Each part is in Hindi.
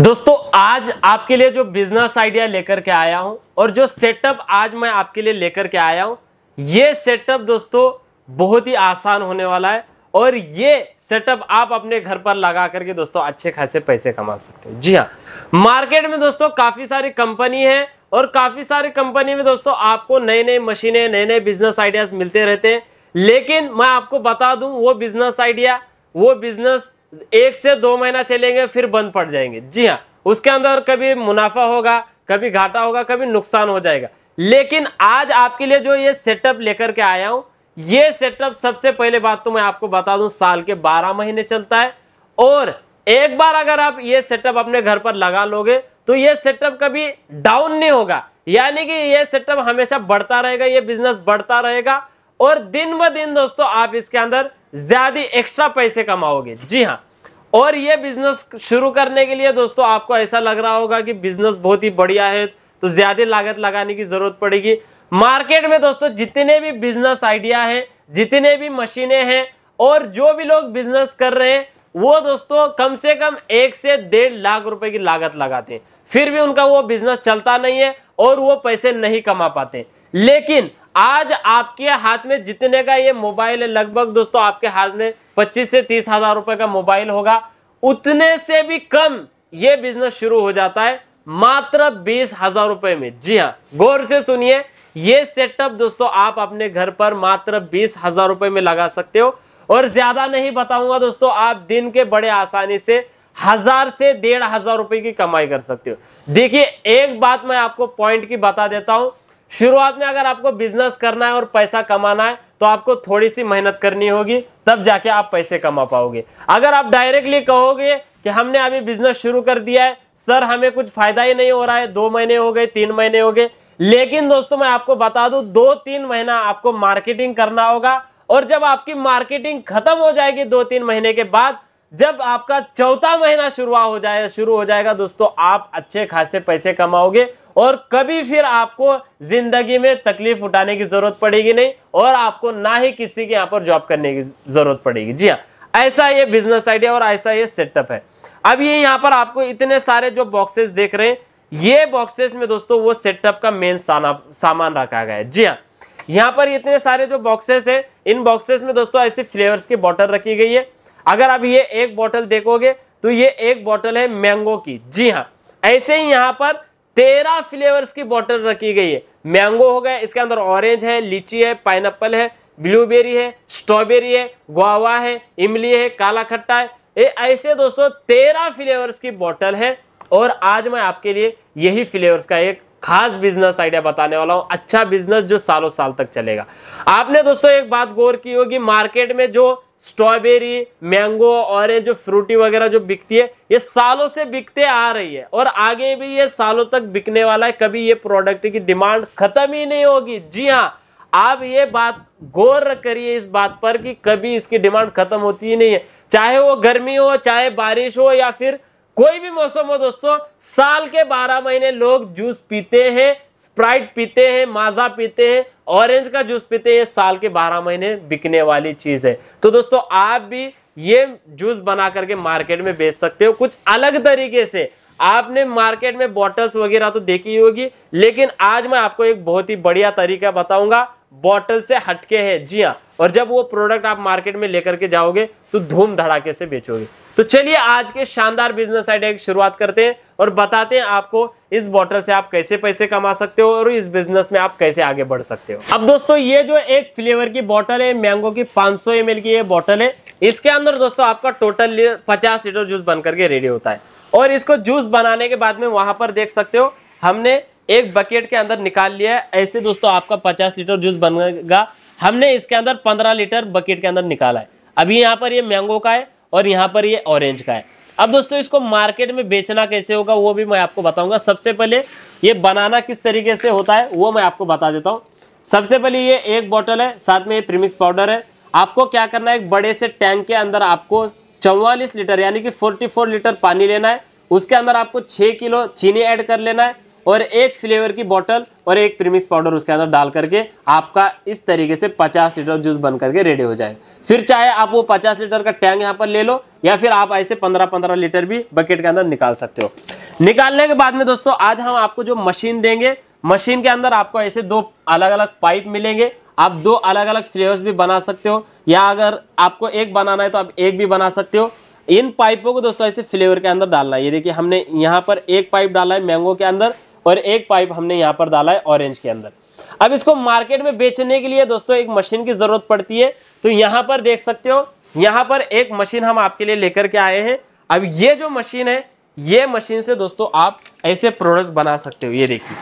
दोस्तों आज आपके लिए जो बिजनेस आइडिया लेकर के आया हूं और जो सेटअप आज मैं आपके लिए लेकर के आया हूं ये सेटअप दोस्तों बहुत ही आसान होने वाला है और ये सेटअप आप अपने घर पर लगा करके दोस्तों अच्छे खासे पैसे कमा सकते हैं जी हाँ मार्केट में दोस्तों काफी सारी कंपनी है और काफी सारी कंपनी में दोस्तों आपको नए नए मशीनें नए नए बिजनेस आइडियाज मिलते रहते हैं लेकिन मैं आपको बता दूं वो बिजनेस आइडिया वो बिजनेस एक से दो महीना चलेंगे फिर बंद पड़ जाएंगे जी हाँ उसके अंदर कभी मुनाफा होगा कभी घाटा होगा कभी नुकसान हो जाएगा लेकिन आज आपके लिए जो ये सेटअप लेकर के आया हूं ये सेटअप सबसे पहले बात तो मैं आपको बता दूं साल के 12 महीने चलता है और एक बार अगर आप ये सेटअप अपने घर पर लगा लोगे तो ये सेटअप कभी डाउन नहीं होगा यानी कि ये सेटअप हमेशा बढ़ता रहेगा ये बिजनेस बढ़ता रहेगा और दिन ब दिन दोस्तों आप इसके अंदर ज्यादा एक्स्ट्रा पैसे कमाओगे जी हाँ और ये बिजनेस शुरू करने के लिए दोस्तों आपको ऐसा लग रहा होगा कि बिजनेस बहुत ही बढ़िया है तो ज्यादा लागत लगाने की जरूरत पड़ेगी मार्केट में दोस्तों जितने भी बिजनेस आइडिया है जितने भी मशीनें हैं और जो भी लोग बिजनेस कर रहे हैं वो दोस्तों कम से कम एक से डेढ़ लाख रुपए की लागत लगाते हैं फिर भी उनका वो बिजनेस चलता नहीं है और वो पैसे नहीं कमा पाते लेकिन आज आपके हाथ में जितने का ये मोबाइल है लगभग दोस्तों आपके हाथ में पच्चीस से तीस हजार रुपए का मोबाइल होगा उतने से भी कम ये बिजनेस शुरू हो जाता है मात्र बीस हजार रुपए में जी हाँ गौर से सुनिए ये सेटअप दोस्तों आप अपने घर पर मात्र बीस हजार रुपए में लगा सकते हो और ज्यादा नहीं बताऊंगा दोस्तों आप दिन के बड़े आसानी से हजार से डेढ़ हजार रुपए की कमाई कर सकते हो देखिए एक बात मैं आपको पॉइंट की बता देता हूं शुरुआत में अगर आपको बिजनेस करना है और पैसा कमाना है तो आपको थोड़ी सी मेहनत करनी होगी तब जाके आप पैसे कमा पाओगे अगर आप डायरेक्टली कहोगे कि हमने अभी बिजनेस शुरू कर दिया है सर हमें कुछ फायदा ही नहीं हो रहा है दो महीने हो गए तीन महीने हो गए लेकिन दोस्तों मैं आपको बता दू दो तीन महीना आपको मार्केटिंग करना होगा और जब आपकी मार्केटिंग खत्म हो जाएगी दो तीन महीने के बाद जब आपका चौथा महीना शुरुआत हो जाए शुरू हो जाएगा दोस्तों आप अच्छे खासे पैसे कमाओगे और कभी फिर आपको ज़िंदगी में तकलीफ उठाने की ज़रूरत पड़ेगी नहीं और आपको ना ही किसी के यहाँ पर जॉब करने की ज़रूरत पड़ेगी जी हाँ ऐसा ये बिजनेस आइडिया और ऐसा ये सेटअप है अब ये यहाँ पर आपको इतने सारे जो बॉक्सेस देख रहे हैं ये बॉक्सेस में दोस्तों वो सेटअप का मेन सामान रखा गया है जी हाँ यहाँ पर इतने सारे जो बॉक्सेस है इन बॉक्सेस में दोस्तों ऐसी फ्लेवर्स की बॉटल रखी गई है अगर आप ये एक बॉटल देखोगे तो ये एक बॉटल है मैंगो की जी हाँ ऐसे ही यहाँ पर तेरह फ्लेवर्स की बॉटल रखी गई है मैंगो हो गया इसके अंदर ऑरेंज है लीची है पाइन है ब्लूबेरी है स्ट्रॉबेरी है गुआवा है इमली है काला खट्टा है ये ऐसे दोस्तों तेरह फ्लेवर्स की बॉटल है और आज मैं आपके लिए यही फ्लेवर्स का एक खास बिजनेस आइडिया बताने वाला हूं अच्छा बिजनेस जो सालों साल तक चलेगा आपने दोस्तों एक बात गौर की होगी मार्केट में जो स्ट्रॉबेरी मैंगो ऑरेंज जो फ्रूटी वगैरह जो बिकती है ये सालों से बिकते आ रही है और आगे भी ये सालों तक बिकने वाला है कभी ये प्रोडक्ट की डिमांड खत्म ही नहीं होगी जी हाँ आप ये बात गौर करिए इस बात पर कि कभी इसकी डिमांड खत्म होती ही नहीं है चाहे वो गर्मी हो चाहे बारिश हो या फिर कोई भी मौसम हो दोस्तों साल के बारह महीने लोग जूस पीते हैं स्प्राइट पीते हैं माजा पीते हैं ऑरेंज का जूस पीते हैं साल के बारह महीने बिकने वाली चीज है तो दोस्तों आप भी ये जूस बना करके मार्केट में बेच सकते हो कुछ अलग तरीके से आपने मार्केट में बॉटल्स वगैरह तो देखी होगी लेकिन आज मैं आपको एक बहुत ही बढ़िया तरीका बताऊंगा बॉटल से हटके है जी हाँ और जब वो प्रोडक्ट आप मार्केट में लेकर के जाओगे तो धूम धड़ाके से बेचोगे तो चलिए आज के शानदार बिजनेस आइडिया की शुरुआत करते हैं और बताते हैं आपको इस बॉटल से आप कैसे पैसे कमा सकते हो और इस बिजनेस में आप कैसे आगे बढ़ सकते हो अब दोस्तों ये जो एक फ्लेवर की बॉटल है मैंगो की 500 सौ की ये बॉटल है इसके अंदर दोस्तों आपका टोटल पचास लीटर जूस बन करके रेडी होता है और इसको जूस बनाने के बाद में वहां पर देख सकते हो हमने एक बकेट के अंदर निकाल लिया है ऐसे दोस्तों आपका पचास लीटर जूस बनेगा हमने इसके अंदर पंद्रह लीटर बकेट के अंदर निकाला है अभी यहाँ पर ये मैंगो का है और यहाँ पर ये ऑरेंज का है अब दोस्तों इसको मार्केट में बेचना कैसे होगा वो भी मैं आपको बताऊंगा सबसे पहले ये बनाना किस तरीके से होता है वो मैं आपको बता देता हूँ सबसे पहले ये एक बॉटल है साथ में ये प्रीमिक्स पाउडर है आपको क्या करना है एक बड़े से टैंक के अंदर आपको चौवालीस लीटर यानी कि 44 लीटर पानी लेना है उसके अंदर आपको 6 किलो चीनी ऐड कर लेना है और एक फ्लेवर की बॉटल और एक प्रीमिक्स पाउडर उसके अंदर डाल करके आपका इस तरीके से 50 लीटर जूस बन करके रेडी हो जाए फिर चाहे आप वो 50 लीटर का टैंक यहाँ पर ले लो या फिर आप ऐसे 15-15 लीटर भी बकेट के अंदर निकाल सकते हो निकालने के बाद में दोस्तों आज हम आपको जो मशीन देंगे मशीन के अंदर आपको ऐसे दो अलग अलग पाइप मिलेंगे आप दो अलग अलग फ्लेवर्स भी बना सकते हो या अगर आपको एक बनाना है तो आप एक भी बना सकते हो इन पाइपों को दोस्तों ऐसे फ्लेवर के अंदर डालना है ये देखिए हमने यहाँ पर एक पाइप डाला है मैंगो के अंदर और एक पाइप हमने यहाँ पर डाला है ऑरेंज के अंदर अब इसको मार्केट में बेचने के लिए दोस्तों एक मशीन की ज़रूरत पड़ती है तो यहाँ पर देख सकते हो यहाँ पर एक मशीन हम आपके लिए लेकर के आए हैं अब ये जो मशीन है ये मशीन से दोस्तों आप ऐसे प्रोडक्ट बना सकते हो ये देखिए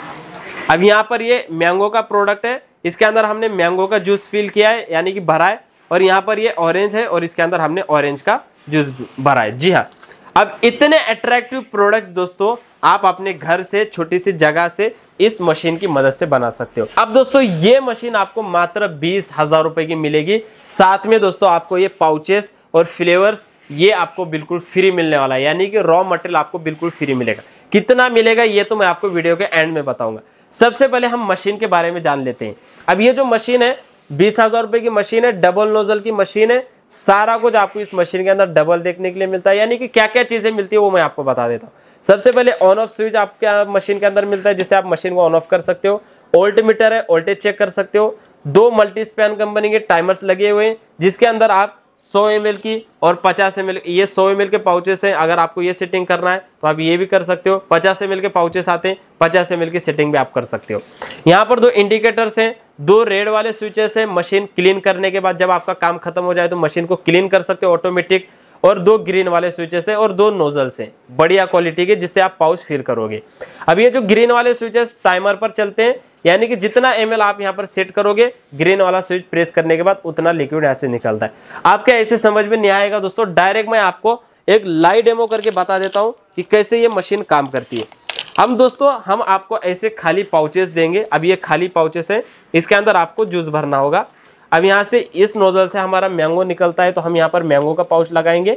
अब यहाँ पर ये मैंगो का प्रोडक्ट है इसके अंदर हमने मैंगो का जूस फिल किया है यानी कि भरा है और यहाँ पर ये ऑरेंज है और इसके अंदर हमने ऑरेंज का जूस भरा है जी हाँ अब इतने अट्रैक्टिव प्रोडक्ट्स दोस्तों आप अपने घर से छोटी सी जगह से इस मशीन की मदद से बना सकते हो अब दोस्तों ये मशीन आपको मात्र बीस हजार रुपए की मिलेगी साथ में दोस्तों आपको ये पाउचेस और फ्लेवर्स ये आपको बिल्कुल फ्री मिलने वाला है यानी कि रॉ मटेरियल आपको बिल्कुल फ्री मिलेगा कितना मिलेगा ये तो मैं आपको वीडियो के एंड में बताऊंगा सबसे पहले हम मशीन के बारे में जान लेते हैं अब ये जो मशीन है बीस हजार रुपए की मशीन है डबल नोजल की मशीन है सारा कुछ आपको इस मशीन के अंदर डबल देखने के लिए मिलता है यानी कि क्या क्या चीज़ें मिलती है वो मैं आपको बता देता हूँ सबसे पहले ऑन ऑफ स्विच आपके मशीन के अंदर मिलता है जिससे आप मशीन को ऑन ऑफ कर सकते हो ओल्ट मीटर है ओल्टेज चेक कर सकते हो दो मल्टी स्पैन कंपनी के टाइमर्स लगे हुए हैं जिसके अंदर आप 100 एम की और 50 एम ये 100 एम के पाउचेस हैं अगर आपको ये सेटिंग करना है तो आप ये भी कर सकते हो 50 एम के पाउचेस आते हैं 50 एम की सेटिंग भी आप कर सकते हो यहाँ पर दो इंडिकेटर्स हैं दो रेड वाले स्विचेस है मशीन क्लीन करने के बाद जब आपका काम खत्म हो जाए तो मशीन को क्लीन कर सकते हो ऑटोमेटिक और दो ग्रीन वाले स्विचेस है और दो नोजल्स हैं बढ़िया क्वालिटी के जिससे आप पाउच फील करोगे अब ये जो ग्रीन वाले स्विचेस टाइमर पर चलते हैं यानी कि जितना एम आप यहाँ पर सेट करोगे ग्रीन वाला स्विच प्रेस करने के बाद उतना लिक्विड ऐसे निकलता है आपके ऐसे समझ में नहीं आएगा दोस्तों डायरेक्ट मैं आपको एक लाइव डेमो करके बता देता हूँ कि कैसे ये मशीन काम करती है हम दोस्तों हम आपको ऐसे खाली पाउचेस देंगे अब ये खाली पाउचेस है इसके अंदर आपको जूस भरना होगा अब यहाँ से इस नोज़ल से हमारा मैंगो निकलता है तो हम यहाँ पर मैंगो का पाउच लगाएंगे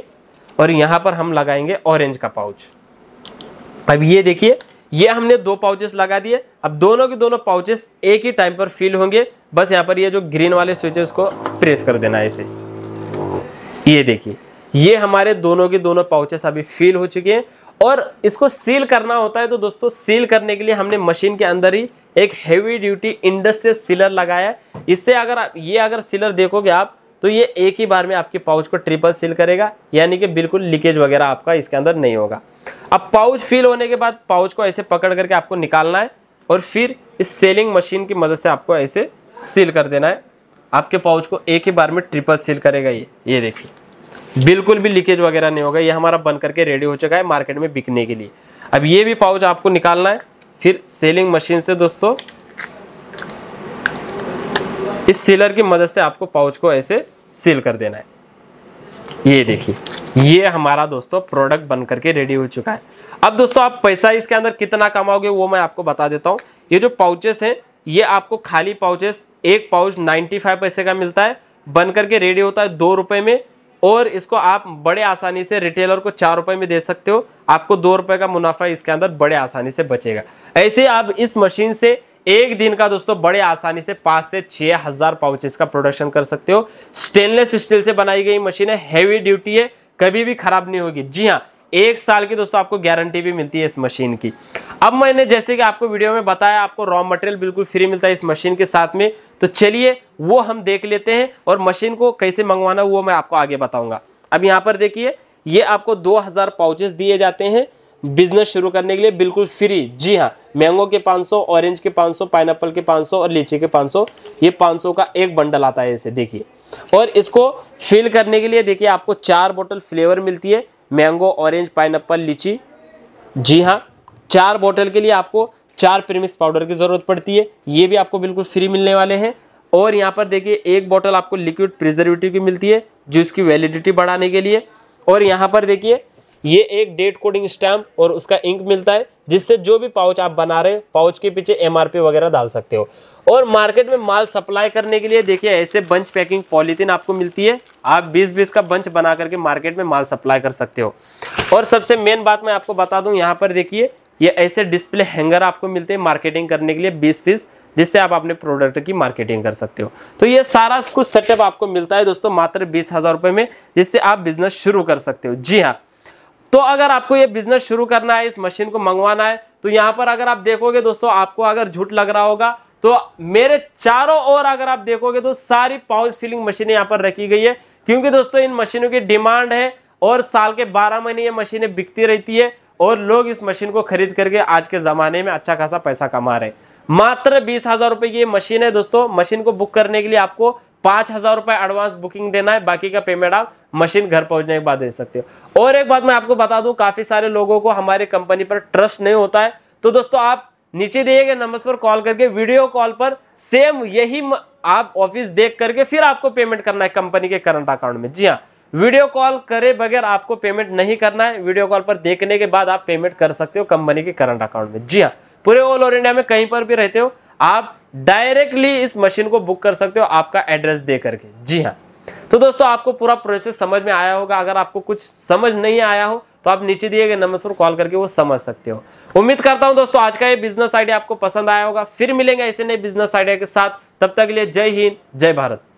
और यहाँ पर हम लगाएंगे ऑरेंज का पाउच अब ये देखिए ये हमने दो पाउचेस लगा दिए अब दोनों के दोनों पाउचेस एक ही टाइम पर फिल होंगे बस यहाँ पर ये जो ग्रीन वाले स्विचेस को प्रेस कर देना है इसे ये देखिए ये हमारे दोनों के दोनों पाउचेस अभी फिल हो चुके हैं और इसको सील करना होता है तो दोस्तों सील करने के लिए हमने मशीन के अंदर ही एक हैवी ड्यूटी इंडस्ट्रियल सीलर लगाया है इससे अगर आप ये अगर सीलर देखोगे आप तो ये एक ही बार में आपके पाउच को ट्रिपल सील करेगा यानी कि बिल्कुल लीकेज वगैरह आपका इसके अंदर नहीं होगा अब पाउच फील होने के बाद पाउच को ऐसे पकड़ करके आपको निकालना है और फिर इस सेलिंग मशीन की मदद से आपको ऐसे सील कर देना है आपके पाउच को एक ही बार में ट्रिपल सील करेगा ये ये देखिए बिल्कुल भी लीकेज वगैरह नहीं होगा ये हमारा बन करके रेडी हो चुका है मार्केट में बिकने के लिए अब ये भी पाउच आपको निकालना है फिर सेलिंग मशीन से दोस्तों इस सीलर की मदद से आपको पाउच को ऐसे सील कर देना है ये देखिए ये हमारा दोस्तों प्रोडक्ट बन करके रेडी हो चुका है अब दोस्तों आप पैसा इसके अंदर कितना कमाओगे वो मैं आपको बता देता हूँ ये जो पाउचेस हैं ये आपको खाली पाउचेस एक पाउच 95 पैसे का मिलता है बन करके रेडी होता है दो रुपए में और इसको आप बड़े आसानी से रिटेलर को चार रुपए में दे सकते हो आपको दो रुपए का मुनाफा इसके अंदर बड़े आसानी से बचेगा ऐसे आप इस मशीन से एक दिन का दोस्तों बड़े आसानी से पांच से छह हज़ार पाउचेस का प्रोडक्शन कर सकते हो स्टेनलेस स्टील से बनाई गई मशीन है हैवी ड्यूटी है कभी भी खराब नहीं होगी जी हाँ एक साल की दोस्तों आपको गारंटी भी मिलती है इस मशीन की अब मैंने जैसे कि आपको वीडियो में बताया आपको रॉ मटेरियल बिल्कुल फ्री मिलता है इस मशीन के साथ में तो चलिए वो हम देख लेते हैं और मशीन को कैसे मंगवाना वो मैं आपको आगे बताऊंगा अब यहाँ पर देखिए ये आपको 2000 पाउचेस दिए जाते हैं बिजनेस शुरू करने के लिए बिल्कुल फ्री जी हाँ मैंगो के 500 ऑरेंज के 500 पाइनएप्पल के 500 और लीची के 500 ये 500 का एक बंडल आता है इसे देखिए और इसको फिल करने के लिए देखिए आपको चार बोटल फ्लेवर मिलती है मैंगो ऑरेंज पाइनएप्पल लीची जी हाँ चार बोटल के लिए आपको चार प्रीमिक्स पाउडर की ज़रूरत पड़ती है ये भी आपको बिल्कुल फ्री मिलने वाले हैं और यहाँ पर देखिए एक बॉटल आपको लिक्विड प्रिजर्वेटिव की मिलती है जो इसकी वैलिडिटी बढ़ाने के लिए और यहाँ पर देखिए ये एक डेट कोडिंग स्टैम्प और उसका इंक मिलता है जिससे जो भी पाउच आप बना रहे हैं पाउच के पीछे एम वगैरह डाल सकते हो और मार्केट में माल सप्लाई करने के लिए देखिए ऐसे बंच पैकिंग पॉलीथीन आपको मिलती है आप 20-20 का बंच बना करके मार्केट में माल सप्लाई कर सकते हो और सबसे मेन बात मैं आपको बता दूं यहाँ पर देखिए ये ऐसे डिस्प्ले हैंगर आपको मिलते हैं मार्केटिंग करने के लिए बीस पीस जिससे आप अपने प्रोडक्ट की मार्केटिंग कर सकते हो तो ये सारा कुछ सेटअप आपको मिलता है दोस्तों मात्र बीस हज़ार रुपए में जिससे आप बिजनेस शुरू कर सकते हो जी हाँ तो अगर आपको ये बिजनेस शुरू करना है इस मशीन को मंगवाना है तो यहाँ पर अगर आप देखोगे दोस्तों आपको अगर झूठ लग रहा होगा तो मेरे चारों ओर अगर आप देखोगे तो सारी पाउच फिलिंग मशीनें यहाँ पर रखी गई है क्योंकि दोस्तों इन मशीनों की डिमांड है और साल के बारह महीने ये मशीनें बिकती रहती है और लोग इस मशीन को खरीद करके आज के ज़माने में अच्छा खासा पैसा कमा रहे हैं मात्र बीस हज़ार रुपए की मशीन है दोस्तों मशीन को बुक करने के लिए आपको पांच हज़ार रुपए एडवांस बुकिंग देना है बाकी का पेमेंट आप मशीन घर पहुंचने के बाद दे सकते हो और एक बात मैं आपको बता दूं काफ़ी सारे लोगों को हमारी कंपनी पर ट्रस्ट नहीं होता है तो दोस्तों आप नीचे दिए गए नंबर पर कॉल करके वीडियो कॉल पर सेम यही आप ऑफिस देख करके फिर आपको पेमेंट करना है कंपनी के करंट अकाउंट में जी हाँ वीडियो कॉल करे बगैर आपको पेमेंट नहीं करना है वीडियो कॉल पर देखने के बाद आप पेमेंट कर सकते हो कंपनी के करंट अकाउंट में जी हाँ पूरे ऑल ओवर इंडिया में कहीं पर भी रहते हो आप डायरेक्टली इस मशीन को बुक कर सकते हो आपका एड्रेस दे करके जी हाँ तो दोस्तों आपको पूरा प्रोसेस समझ में आया होगा अगर आपको कुछ समझ नहीं आया हो तो आप नीचे दिए गए नंबर पर कॉल करके वो समझ सकते हो उम्मीद करता हूं दोस्तों आज का ये बिजनेस आइडिया आपको पसंद आया होगा फिर मिलेंगे ऐसे नए बिजनेस आइडिया के साथ तब तक के लिए जय हिंद जय भारत